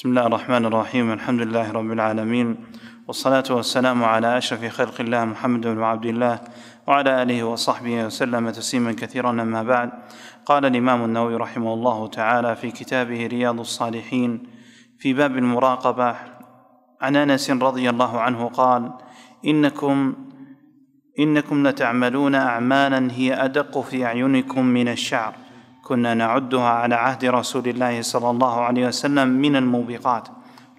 بسم الله الرحمن الرحيم الحمد لله رب العالمين والصلاة والسلام على أشرف خلق الله محمد بن عبد الله وعلى آله وصحبه وسلم تسليما كثيرا أما بعد قال الإمام النووي رحمه الله تعالى في كتابه رياض الصالحين في باب المراقبة عن أنس رضي الله عنه قال إنكم إنكم لتعملون أعمالا هي أدق في أعينكم من الشعر كنا نعدها على عهد رسول الله صلى الله عليه وسلم من الموبقات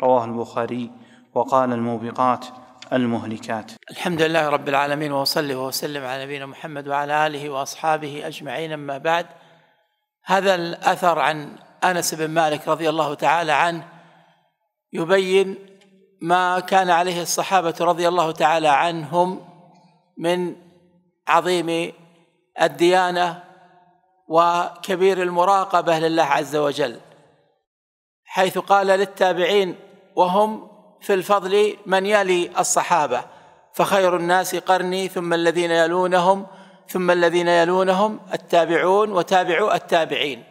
رواه البخاري وقال الموبقات المهلكات الحمد لله رب العالمين وأصلي وأسلم على نبينا محمد وعلى آله وأصحابه أجمعين أما بعد هذا الأثر عن أنس بن مالك رضي الله تعالى عنه يبين ما كان عليه الصحابة رضي الله تعالى عنهم من عظيم الديانة وكبير المراقبه لله عز وجل حيث قال للتابعين وهم في الفضل من يلي الصحابه فخير الناس قرني ثم الذين يلونهم ثم الذين يلونهم التابعون وتابعوا التابعين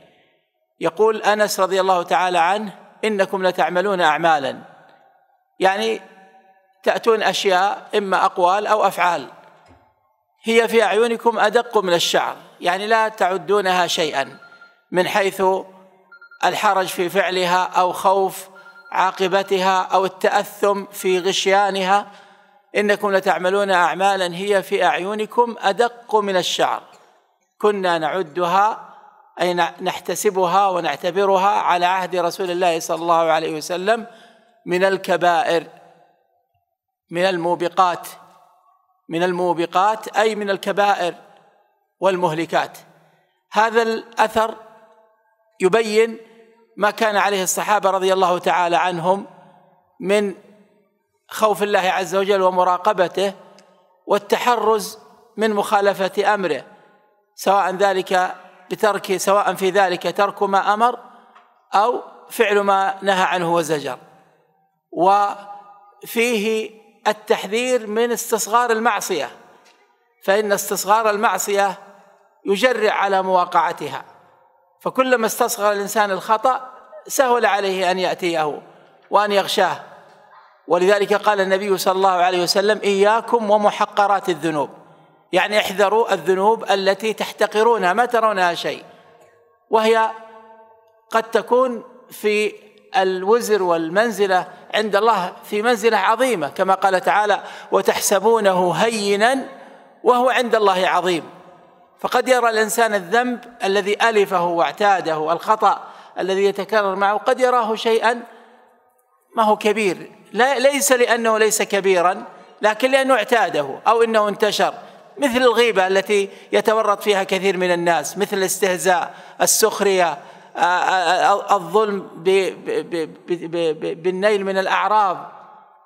يقول انس رضي الله تعالى عنه انكم لتعملون اعمالا يعني تاتون اشياء اما اقوال او افعال هي في أعينكم أدق من الشعر يعني لا تعدونها شيئا من حيث الحرج في فعلها أو خوف عاقبتها أو التأثم في غشيانها إنكم لتعملون أعمالا هي في أعينكم أدق من الشعر كنا نعدها أي نحتسبها ونعتبرها على عهد رسول الله صلى الله عليه وسلم من الكبائر من الموبقات من الموبقات أي من الكبائر والمهلكات هذا الأثر يبين ما كان عليه الصحابة رضي الله تعالى عنهم من خوف الله عز وجل ومراقبته والتحرز من مخالفة أمره سواء ذلك بترك سواء في ذلك ترك ما أمر أو فعل ما نهى عنه وزجر وفيه التحذير من استصغار المعصية فإن استصغار المعصية يجرع على مواقعتها فكلما استصغر الإنسان الخطأ سهل عليه أن يأتيه وأن يغشاه ولذلك قال النبي صلى الله عليه وسلم إياكم ومحقرات الذنوب يعني احذروا الذنوب التي تحتقرونها ما ترونها شيء وهي قد تكون في الوزر والمنزله عند الله في منزلة عظيمة كما قال تعالى وتحسبونه هينا وهو عند الله عظيم فقد يرى الإنسان الذنب الذي ألفه واعتاده الخطأ الذي يتكرر معه قد يراه شيئا ما هو كبير لا ليس لأنه ليس كبيرا لكن لأنه اعتاده أو أنه انتشر مثل الغيبة التي يتورط فيها كثير من الناس مثل الاستهزاء السخرية الظلم بالنيل من الأعراض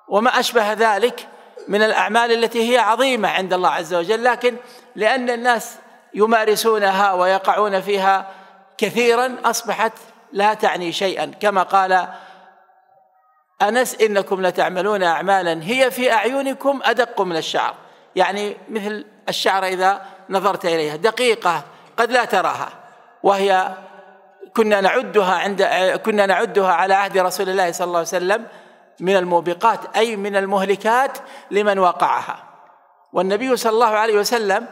وما أشبه ذلك من الأعمال التي هي عظيمة عند الله عز وجل لكن لأن الناس يمارسونها ويقعون فيها كثيرا أصبحت لا تعني شيئا كما قال أنس إنكم لتعملون أعمالا هي في أعينكم أدق من الشعر يعني مثل الشعر إذا نظرت إليها دقيقة قد لا تراها وهي كنا نعدها عند كنا نعدها على عهد رسول الله صلى الله عليه وسلم من الموبقات أي من المهلكات لمن وقعها والنبي صلى الله عليه وسلم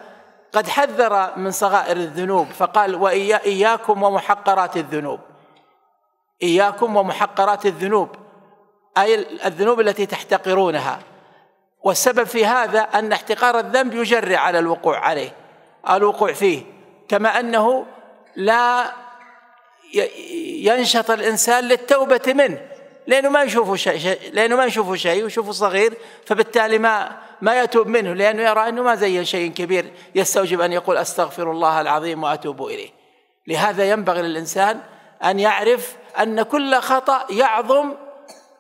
قد حذر من صغائر الذنوب فقال وإياكم ومحقرات الذنوب إياكم ومحقرات الذنوب أي الذنوب التي تحتقرونها والسبب في هذا أن احتقار الذنب يجري على الوقوع عليه الوقوع فيه كما أنه لا ينشط الانسان للتوبه منه لانه ما يشوفه شيء لانه ما يشوفه شيء ويشوفه صغير فبالتالي ما ما يتوب منه لانه يرى انه ما زي شيء كبير يستوجب ان يقول استغفر الله العظيم واتوب اليه لهذا ينبغي للانسان ان يعرف ان كل خطا يعظم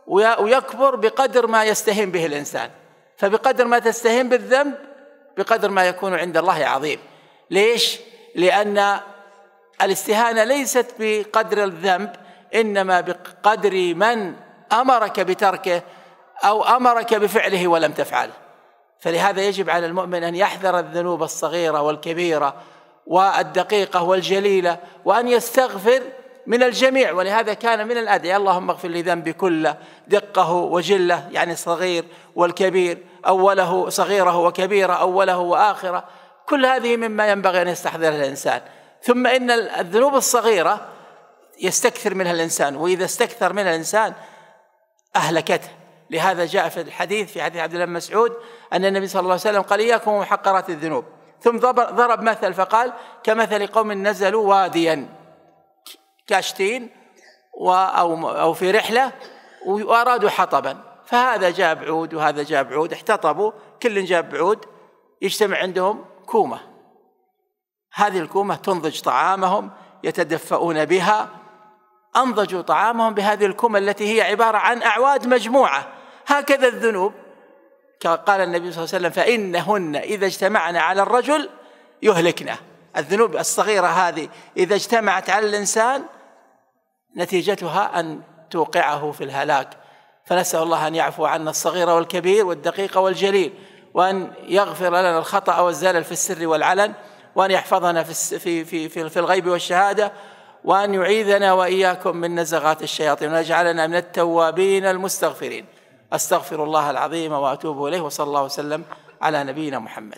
ويكبر بقدر ما يستهين به الانسان فبقدر ما تستهين بالذنب بقدر ما يكون عند الله عظيم ليش لان الاستهانه ليست بقدر الذنب انما بقدر من امرك بتركه او امرك بفعله ولم تفعله فلهذا يجب على المؤمن ان يحذر الذنوب الصغيره والكبيره والدقيقه والجليله وان يستغفر من الجميع ولهذا كان من الادعيه اللهم اغفر لي ذنبي كله دقه وجله يعني صغير والكبير اوله صغيره وكبيره اوله واخره كل هذه مما ينبغي ان يستحضرها الانسان ثم إن الذنوب الصغيرة يستكثر منها الإنسان وإذا استكثر منها الإنسان أهلكته لهذا جاء في الحديث في حديث عبد الله بن مسعود أن النبي صلى الله عليه وسلم قال إياكم ومحقرات الذنوب ثم ضرب مثل فقال كمثل قوم نزلوا واديا كاشتين أو أو في رحلة وأرادوا حطبا فهذا جاب عود وهذا جاب عود احتطبوا كل جاب عود يجتمع عندهم كومه هذه الكومة تنضج طعامهم يتدفؤون بها أنضجوا طعامهم بهذه الكومة التي هي عبارة عن أعواد مجموعة هكذا الذنوب قال النبي صلى الله عليه وسلم فإنهن إذا اجتمعن على الرجل يهلكنه الذنوب الصغيرة هذه إذا اجتمعت على الإنسان نتيجتها أن توقعه في الهلاك فنسأل الله أن يعفو عنا الصغير والكبير والدقيق والجليل وأن يغفر لنا الخطأ والزلل في السر والعلن وأن يحفظنا في, في, في, في الغيب والشهادة وأن يعيذنا وإياكم من نزغات الشياطين ويجعلنا من التوابين المستغفرين أستغفر الله العظيم وأتوب إليه وصلى الله وسلم على نبينا محمد